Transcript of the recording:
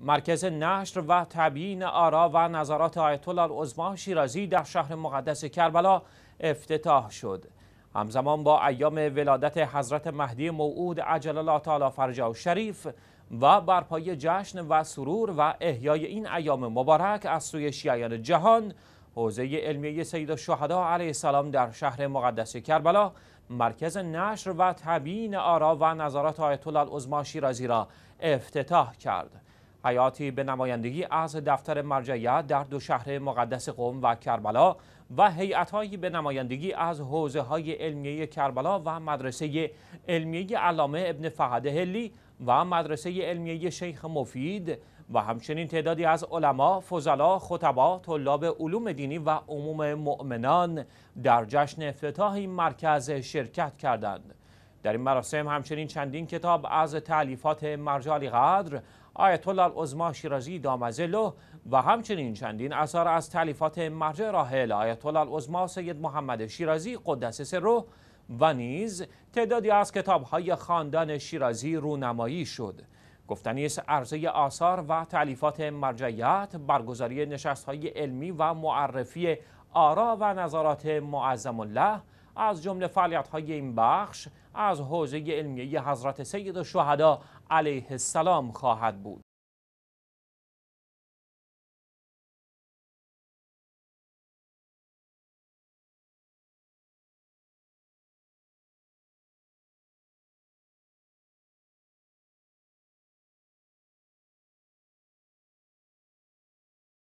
مرکز نشر و تبیین آرا و نظرات آیت الله شیرازی در شهر مقدس کربلا افتتاح شد همزمان با ایام ولادت حضرت مهدی موعود عجل الله تعالی فرجه و شریف و برپای جشن و سرور و احیای این ایام مبارک از سوی شیعیان جهان حوزه علمیه سید الشهدا علیه السلام در شهر مقدس کربلا مرکز نشر و تبیین آرا و نظرات آیت الله شیرازی را افتتاح کرد حیاتی به نمایندگی از دفتر مرجعیت در دو شهر مقدس قوم و کربلا و هیئت‌هایی به نمایندگی از حوزه های علمیه کربلا و مدرسه علمیه علامه ابن فهد هلی و مدرسه علمیه شیخ مفید و همچنین تعدادی از علما، فضلا، خطبا، طلاب علوم دینی و عموم مؤمنان در جشن افتتاح این مرکز شرکت کردند. در این مراسم همچنین چندین کتاب از تعلیفات مرجالی قدر آیت الله عظما شیرازی دامزلو و همچنین چندین اثر از تعلیفات مرجع راهل آیت الله عظما سید محمد شیرازی قدس سره و نیز تعدادی از کتاب‌های خاندان شیرازی رونمایی شد گفتنی از عرضه آثار و تعلیفات مرجعیت برگزاری نشست‌های علمی و معرفی آرا و نظرات معظم الله از جمله فعالیت های این بخش از حوزه علمیه حضرت سید شهدا علیه السلام خواهد بود